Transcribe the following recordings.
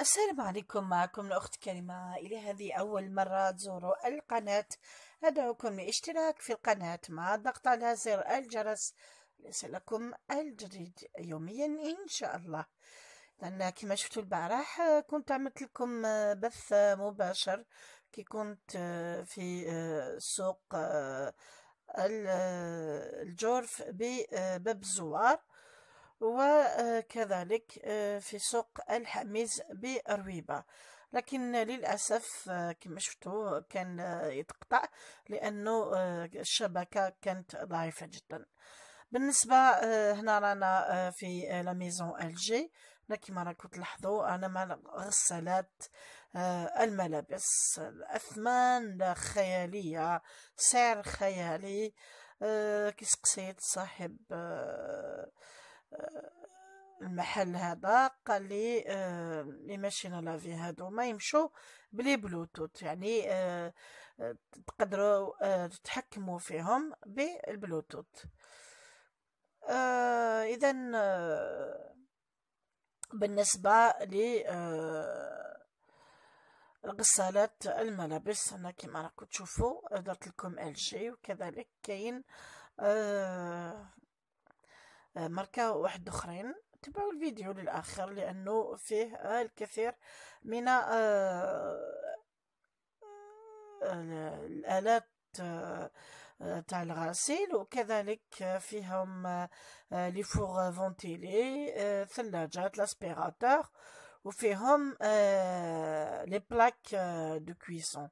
السلام عليكم معكم الأخت كريمة إلى هذه أول مرة تزوروا القناة أدعوكم لإشتراك في القناة مع الضغط على زر الجرس ليصلكم الجديد يوميا إن شاء الله لأن كما شفتوا البارح كنت عملت لكم بث مباشر كي كنت في سوق الجرف بباب الزوار وكذلك آه، في سوق الحميز برويبة لكن للأسف آه، كما شفتوا كان يتقطع لأنه آه، الشبكة كانت ضعيفة جدا بالنسبة هنا رانا في لاميزون الجي الجي كما راكم تلاحظوا انا مع غسالات الملابس الاثمان خياليه سعر خيالي كيسقسيت صاحب المحل هذا قال لي آه، لي ماشينا لافي هادو ما يمشوا بلي بلوتوث يعني آه، تقدروا آه، تتحكموا فيهم بالبلوتوث اذا بالنسبه ل غسالات الملابس انا كما راكم تشوفوا درت لكم ال جي وكذلك كاين آه، ماركة واحد اخرين تبعوا الفيديو للاخر لانه فيه آه، الكثير من آه، الالات تاع الغسيل وكذلك فيهم لي فور فونتيلي ثلاجات لاسبيراتور وفيهم لي بلاك دو كويسون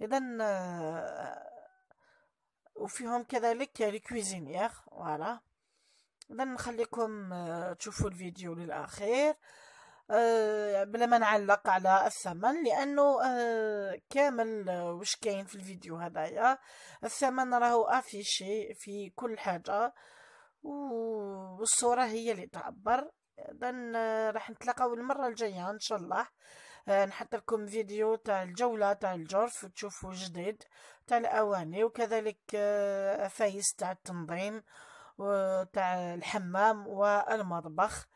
اذا وفيهم كذلك لي كويزينيير فوالا اذا نخليكم آه، تشوفوا الفيديو للاخير آه، بلا ما نعلق على الثمن لانه آه، كامل وش كاين في الفيديو هذايا الثمن راهو افيشي في كل حاجه والصوره هي اللي تعبر اذا راح نتلاقاو المره الجايه ان شاء الله نحط لكم فيديو تاع الجولة تاع الجرف تشوفوا جديد تاع الأواني وكذلك فايس تاع التنظيم تاع الحمام والمطبخ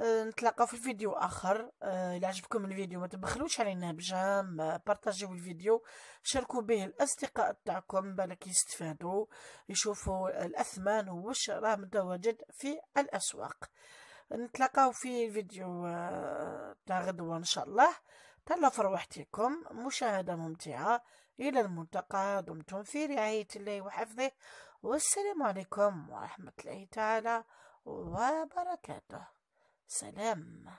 أه، نتلاقاو في فيديو اخر أه، الى عجبكم الفيديو ما تبخلوش علينا بجام بارطاجيو الفيديو شاركوا به الاصدقاء تاعكم بالك يستفادوا يشوفوا الاثمان وش راه متواجد في الاسواق نتلاقاو في فيديو أه، تاع غدوه ان شاء الله تهلاو في روحتكم مشاهده ممتعه الى الملتقى دمتم في رعايه الله وحفظه والسلام عليكم ورحمة الله تعالى وبركاته سلام